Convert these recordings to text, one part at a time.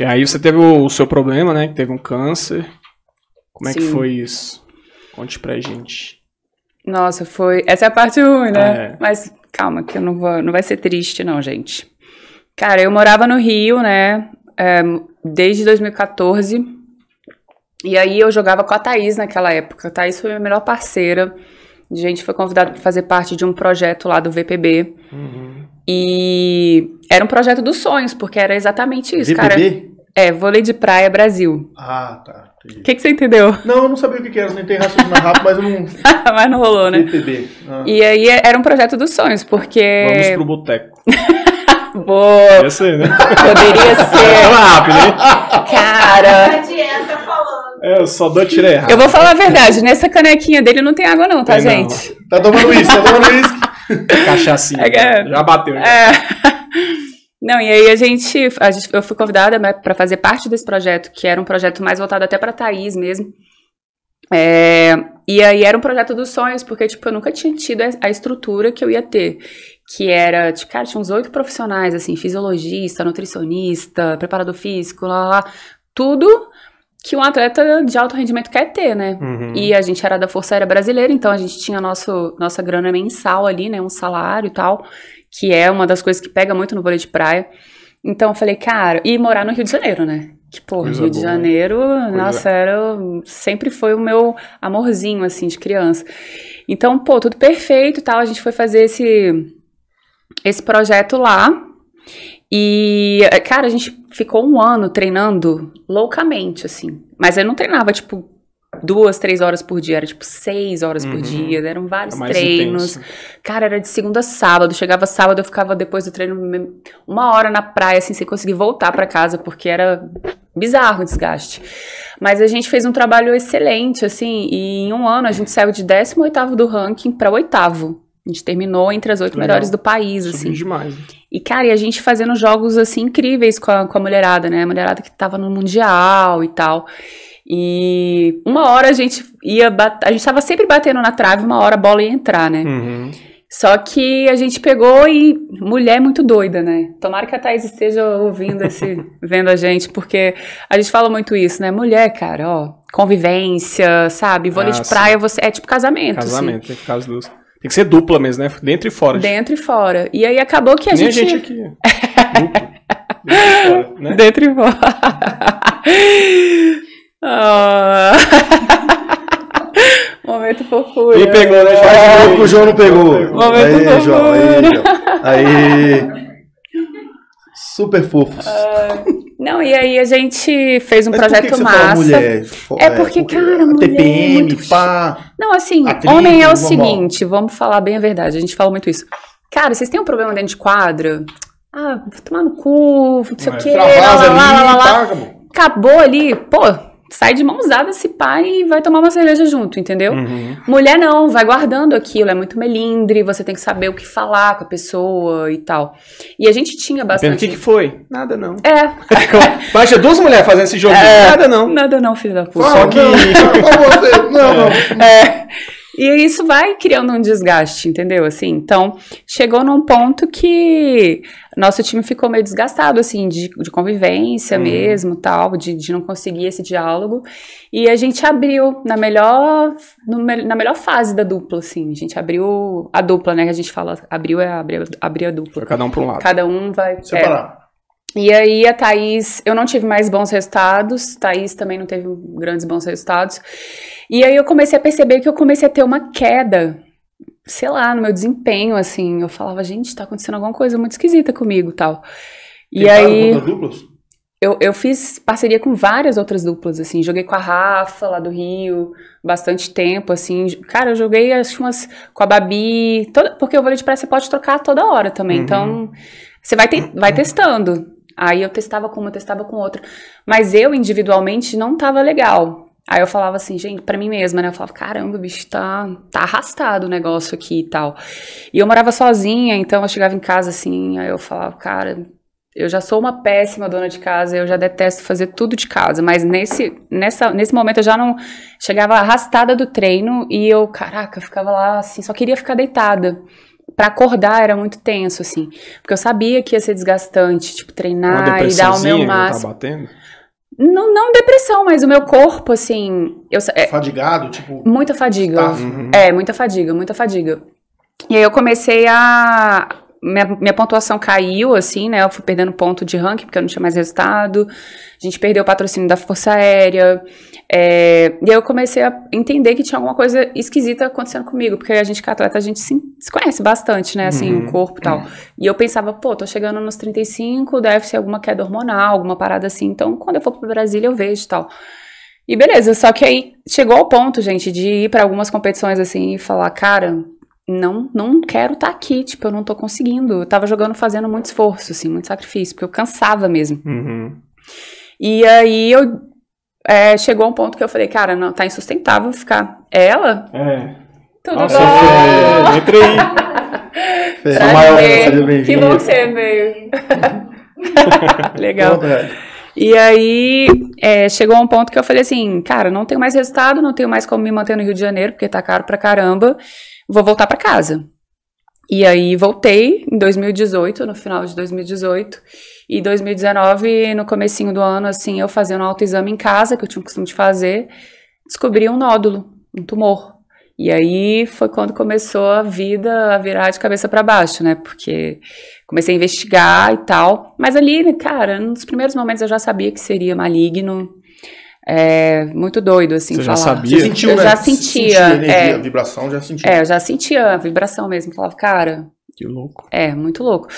E aí você teve o, seu problema, né? Que teve um câncer. Como é que foi isso? Conte pra gente. Nossa, foi. Essa é a parte ruim, né? É. Mas calma, que eu não vou. Não vai ser triste, não, gente. Cara, eu morava no Rio, né? É, desde 2014. E aí eu jogava com a Thaís naquela época. A Thaís foi minha melhor parceira. A gente foi convidado para fazer parte de um projeto lá do VPB. Uhum. E era um projeto dos sonhos, porque era exatamente isso, VPB? cara. É, vôlei de praia Brasil. Ah, tá. O que, que você entendeu? Não, eu não sabia o que, que era, eu tentei raciocinar rápido, mas eu não. mas não rolou, né? VPB. Ah. E aí é, era um projeto dos sonhos, porque. Vamos pro boteco. Boa! ser, né? Poderia ser. Rápido, hein? Cara. É, eu só dou tira errado. Eu vou falar a verdade, nessa né? canequinha dele não tem água não, tá, é, gente? Não. Tá tomando isso tá tomando isso Cachacinha, é, é, já bateu. Já. É... Não, e aí a gente, a gente eu fui convidada né, para fazer parte desse projeto, que era um projeto mais voltado até para Thaís mesmo. É, e aí era um projeto dos sonhos, porque, tipo, eu nunca tinha tido a estrutura que eu ia ter. Que era, tipo, cara, tinha uns oito profissionais, assim, fisiologista, nutricionista, preparador físico, lá, lá, lá tudo que um atleta de alto rendimento quer ter, né? Uhum. E a gente era da Força Aérea Brasileira, então a gente tinha nosso, nossa grana mensal ali, né? Um salário e tal, que é uma das coisas que pega muito no vôlei de praia. Então eu falei, cara, e morar no Rio de Janeiro, né? Que, pô, Rio de Janeiro, né? nossa, era, sempre foi o meu amorzinho, assim, de criança. Então, pô, tudo perfeito e tal, a gente foi fazer esse, esse projeto lá. E, eh, cara, a gente ficou um ano treinando loucamente, assim. Mas eu não treinava, tipo, duas, três horas por dia, era tipo seis horas uhum. por dia, eram vários é treinos. Intenso. Cara, era de segunda a sábado, chegava sábado, eu ficava depois do treino uma hora na praia, assim, sem conseguir voltar para casa, porque era bizarro o desgaste. Mas a gente fez um trabalho excelente, assim, e em um ano a gente saiu de 18º do ranking para oitavo. A gente terminou entre as oito melhores do país, Subiu assim. demais. E, cara, e a gente fazendo jogos, assim, incríveis com a, com a mulherada, né? A mulherada que tava no Mundial e tal. E uma hora a gente ia. A gente tava sempre batendo na trave, uma hora a bola ia entrar, né? Uhum. Só que a gente pegou e mulher muito doida, né? Tomara que a Thaís esteja ouvindo esse, vendo a gente, porque a gente fala muito isso, né? Mulher, cara, ó, convivência, sabe? Vôlei ah, de praia, você é tipo casamento. Assim. Casamento, assim. tem que dos... Tem que ser dupla mesmo, né? Dentro e fora. Dentro gente. e fora. E aí acabou que a Nem gente. A gente aqui. dupla. Dentro e fora. Né? Dentro e fora. Ah. Momento fofura. E pegou, né? Faz ah, pouco o João não pegou. Momento aí, fofura. João, aí, João. aí. Super fofos. Uh, não, e aí a gente fez um Mas projeto por que que massa. mulher? É, é porque, porque cara, mulher. TPM, é muito... pá. Não, assim, atriz, homem é o normal. seguinte, vamos falar bem a verdade, a gente fala muito isso. Cara, vocês têm um problema dentro de quadra? Ah, vou tomar no cu, não sei é, o quê. Lá, lá, lá, lá, lá. acabou ali, pô, sai de mãos dadas se pai e vai tomar uma cerveja junto, entendeu? Uhum. Mulher não, vai guardando aquilo, é muito melindre, você tem que saber o que falar com a pessoa e tal. E a gente tinha bastante. O que, que foi? Nada não. É. Baixa duas mulheres fazendo esse jogo. É. Nada não. Nada não, filho da puta. Só que. Não, não. É. E isso vai criando um desgaste, entendeu? Assim, então chegou num ponto que nosso time ficou meio desgastado, assim, de, de convivência hum. mesmo, tal, de, de não conseguir esse diálogo. E a gente abriu na melhor, no, na melhor fase da dupla, assim. A gente abriu a dupla, né? Que a gente fala, abriu é abrir, abrir a dupla. Cada um para um lado. Cada um vai. Separar. É, e aí a Thaís, eu não tive mais bons resultados, Thaís também não teve grandes bons resultados. E aí eu comecei a perceber que eu comecei a ter uma queda, sei lá, no meu desempenho, assim. Eu falava, gente, tá acontecendo alguma coisa muito esquisita comigo tal. E aí. Duplas? Eu, eu fiz parceria com várias outras duplas, assim, joguei com a Rafa lá do Rio, bastante tempo, assim, cara, eu joguei acho umas com a Babi, toda, porque o vôlei de praia você pode trocar toda hora também, uhum. então você vai, te, vai testando. Aí eu testava com uma, testava com outra. Mas eu, individualmente, não tava legal. Aí eu falava assim, gente, para mim mesma, né? Eu falava, caramba, o bicho tá, tá arrastado o negócio aqui e tal. E eu morava sozinha, então eu chegava em casa assim, aí eu falava, cara, eu já sou uma péssima dona de casa, eu já detesto fazer tudo de casa, mas nesse, nessa, nesse momento eu já não chegava arrastada do treino e eu, caraca, ficava lá assim, só queria ficar deitada para acordar era muito tenso, assim. Porque eu sabia que ia ser desgastante, tipo, treinar e dar o meu tá máximo. Tá batendo? Não, não depressão, mas o meu corpo, assim. Eu, é, Fadigado, tipo. Muita fadiga. Uhum. É, muita fadiga, muita fadiga. E aí eu comecei a. Minha, minha pontuação caiu, assim, né? Eu fui perdendo ponto de ranking, porque eu não tinha mais resultado. A gente perdeu o patrocínio da Força Aérea. É, e aí eu comecei a entender que tinha alguma coisa esquisita acontecendo comigo, porque a gente que é atleta, a gente se, se conhece bastante, né, assim, uhum. o corpo e tal. E eu pensava, pô, tô chegando nos 35, deve ser alguma queda hormonal, alguma parada assim, então quando eu for pro Brasília eu vejo e tal. E beleza, só que aí chegou ao ponto, gente, de ir para algumas competições assim e falar, cara, não, não quero estar tá aqui, tipo, eu não tô conseguindo. Eu tava jogando fazendo muito esforço, assim, muito sacrifício, porque eu cansava mesmo. Uhum. E aí eu é, chegou um ponto que eu falei, cara, não, tá insustentável ficar. Ela? É. Tudo Nossa, bom? Fê, entrei. Fê, Fê. Maior, que bom que você veio. Legal. Bom, e aí, é, chegou um ponto que eu falei assim, cara, não tenho mais resultado, não tenho mais como me manter no Rio de Janeiro, porque tá caro pra caramba, vou voltar pra casa. E aí voltei em 2018, no final de 2018, e 2019, no comecinho do ano, assim, eu fazendo um autoexame em casa, que eu tinha o costume de fazer, descobri um nódulo, um tumor. E aí foi quando começou a vida a virar de cabeça para baixo, né? Porque comecei a investigar e tal. Mas ali, cara, nos primeiros momentos eu já sabia que seria maligno, é muito doido, assim, Você falar. já sabia? Você sentiu, eu né? já sentia. sentia energia, é, a vibração, já sentia. É, eu já sentia a vibração mesmo. Falava, cara... Que louco. É, muito louco.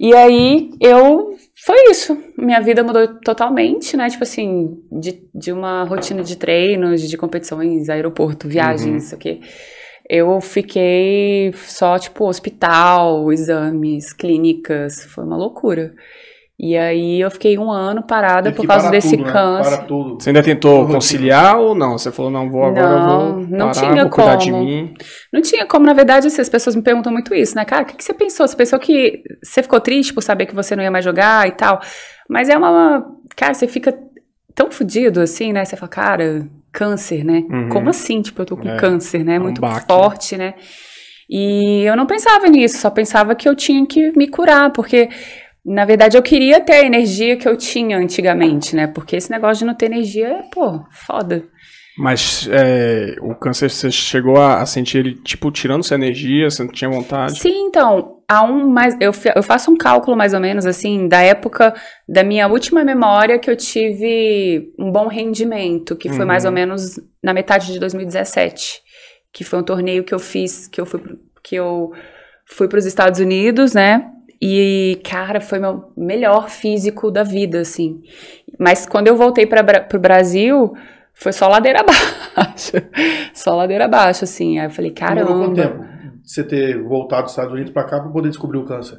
E aí, eu... Foi isso. Minha vida mudou totalmente, né? Tipo assim, de, de uma rotina de treinos, de competições, aeroporto, viagens, uhum. isso aqui. Eu fiquei só, tipo, hospital, exames, clínicas. Foi uma loucura. E aí eu fiquei um ano parada por causa desse tudo, né? câncer. Né? Você ainda tentou conciliar ou não? Você falou, não, vou agora, não, vou, parar, não tinha vou cuidar como. de mim. Não tinha como, na verdade, assim, as pessoas me perguntam muito isso, né? Cara, o que, que você pensou? Você pensou que você ficou triste por saber que você não ia mais jogar e tal? Mas é uma... Cara, você fica tão fudido assim, né? Você fala, cara, câncer, né? Uhum. Como assim? Tipo, eu tô com é, câncer, né? É um muito baque. Né? forte, né? E eu não pensava nisso, só pensava que eu tinha que me curar, porque na verdade, eu queria ter a energia que eu tinha antigamente, né? Porque esse negócio de não ter energia é, pô, foda. Mas é, o câncer, você chegou a, a sentir ele, tipo, tirando sua energia, você não tinha vontade? Sim, então, há um mais. Eu, eu faço um cálculo mais ou menos assim, da época da minha última memória que eu tive um bom rendimento, que foi uhum. mais ou uhum. menos na metade de 2017. Que foi um torneio que eu fiz, que eu fui, que eu fui para os Estados Unidos, né? E, cara, foi meu melhor físico da vida, assim. Mas quando eu voltei para o Brasil, foi só ladeira abaixo. só ladeira abaixo, assim. Aí eu falei, caramba. Demorou quanto tempo você ter voltado dos Estados Unidos para cá para poder descobrir o câncer?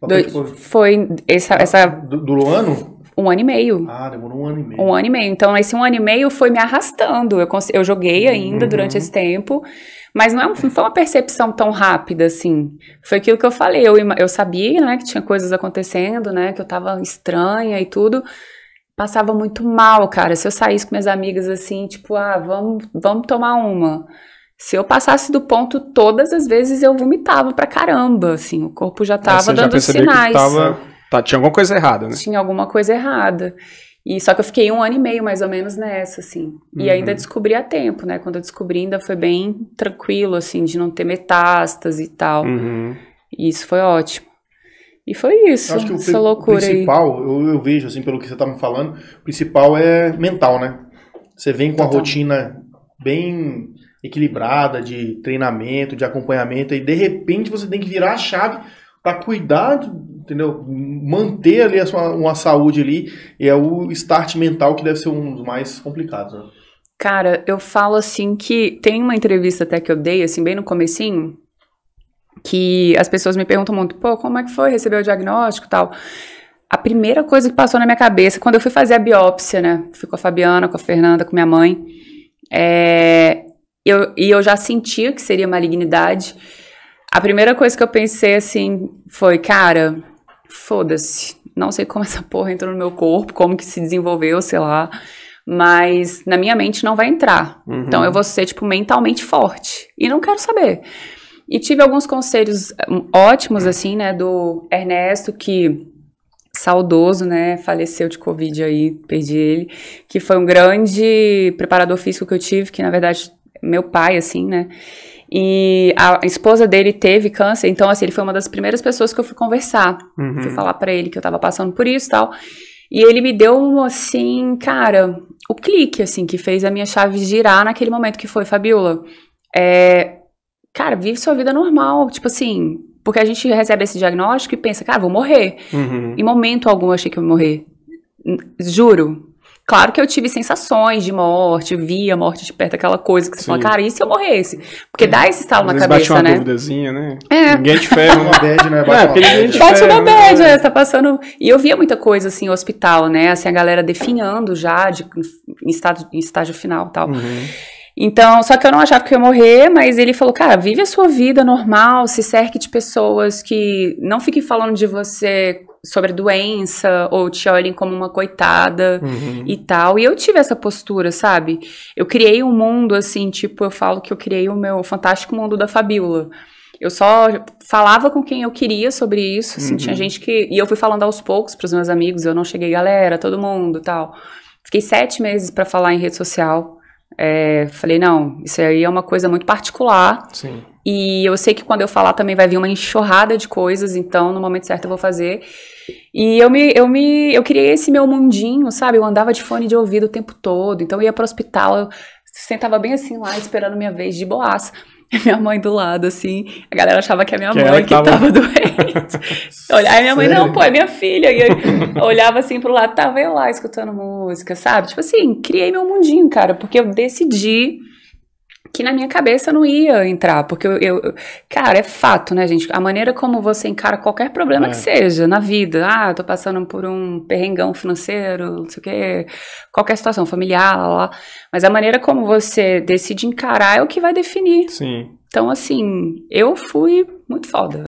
Do, Foi essa. Ah, essa... Do, do ano? Um ano e meio. Ah, demorou um ano e meio. Um ano e meio. Então, esse um ano e meio foi me arrastando. Eu, eu joguei ainda uhum. durante esse tempo. Mas não, é um, não foi uma percepção tão rápida, assim. Foi aquilo que eu falei. Eu, eu sabia, né, que tinha coisas acontecendo, né, que eu tava estranha e tudo. Passava muito mal, cara. Se eu saísse com minhas amigas assim, tipo, ah, vamos, vamos tomar uma. Se eu passasse do ponto, todas as vezes eu vomitava pra caramba, assim. O corpo já tava você dando sinais. Que tava, tá, tinha alguma coisa errada, né? Tinha alguma coisa errada. E só que eu fiquei um ano e meio mais ou menos nessa, assim. E uhum. ainda descobri a tempo, né? Quando eu descobri, ainda foi bem tranquilo, assim, de não ter metástase e tal. Uhum. E isso foi ótimo. E foi isso, eu acho que essa o loucura principal, aí. Eu, eu vejo, assim, pelo que você tá me falando, o principal é mental, né? Você vem com uma a rotina bem equilibrada de treinamento, de acompanhamento, e de repente você tem que virar a chave para tá cuidar, entendeu? Manter ali sua, uma saúde ali é o start mental que deve ser um dos mais complicados, né? Cara, eu falo assim que tem uma entrevista até que eu dei, assim, bem no comecinho, que as pessoas me perguntam muito, pô, como é que foi receber o diagnóstico e tal? A primeira coisa que passou na minha cabeça, quando eu fui fazer a biópsia, né? Fui com a Fabiana, com a Fernanda, com minha mãe. É, eu, e eu já sentia que seria malignidade. A primeira coisa que eu pensei assim foi, cara, foda-se. Não sei como essa porra entrou no meu corpo, como que se desenvolveu, sei lá. Mas na minha mente não vai entrar. Uhum. Então eu vou ser, tipo, mentalmente forte. E não quero saber. E tive alguns conselhos hum, ótimos, assim, né, do Ernesto, que saudoso, né, faleceu de Covid aí, perdi ele, que foi um grande preparador físico que eu tive, que na verdade meu pai, assim, né, e a esposa dele teve câncer, então, assim, ele foi uma das primeiras pessoas que eu fui conversar. Uhum. Fui falar para ele que eu tava passando por isso e tal. E ele me deu um, assim, cara, o clique, assim, que fez a minha chave girar naquele momento que foi, Fabiola. É, cara, vive sua vida normal. Tipo assim, porque a gente recebe esse diagnóstico e pensa, cara, vou morrer. Uhum. Em momento algum eu achei que eu ia morrer. Juro, Claro que eu tive sensações de morte, vi a morte de perto, aquela coisa que você Sim. fala, cara, e se eu morresse? Porque é. dá esse estalo na cabeça, uma né? Duvidazinha, né? É. Ninguém te ferra uma né? bad, né? Bate, é, uma bate uma né? bad, é, tá passando. E eu via muita coisa assim, no hospital, né? Assim, a galera definhando já, de, em, estado, em estágio final tal. Uhum. Então, só que eu não achava que eu ia morrer, mas ele falou, cara, vive a sua vida normal, se cerque de pessoas que não fiquem falando de você sobre a doença ou te olhem como uma coitada uhum. e tal. E eu tive essa postura, sabe? Eu criei um mundo assim, tipo, eu falo que eu criei o meu fantástico mundo da Fabíola. Eu só falava com quem eu queria sobre isso, assim, uhum. tinha gente que. E eu fui falando aos poucos para os meus amigos, eu não cheguei, galera, todo mundo tal. Fiquei sete meses para falar em rede social. É, falei, não, isso aí é uma coisa muito particular. Sim. E eu sei que quando eu falar também vai vir uma enxurrada de coisas, então no momento certo eu vou fazer. E eu me, eu me, eu criei esse meu mundinho, sabe? Eu andava de fone de ouvido o tempo todo, então eu ia pro hospital, eu sentava bem assim lá esperando minha vez de boaça. Minha mãe do lado, assim, a galera achava que é minha que mãe que tava, tava doente. Aí minha mãe, não, pô, é minha filha. E eu olhava assim pro lado, tava eu lá escutando música, sabe? Tipo assim, criei meu mundinho, cara, porque eu decidi que na minha cabeça não ia entrar, porque eu, eu, cara, é fato, né, gente? A maneira como você encara qualquer problema é. que seja na vida, ah, tô passando por um perrengão financeiro, não sei o quê, qualquer situação familiar, lá, lá, mas a maneira como você decide encarar é o que vai definir. Sim. Então, assim, eu fui muito foda.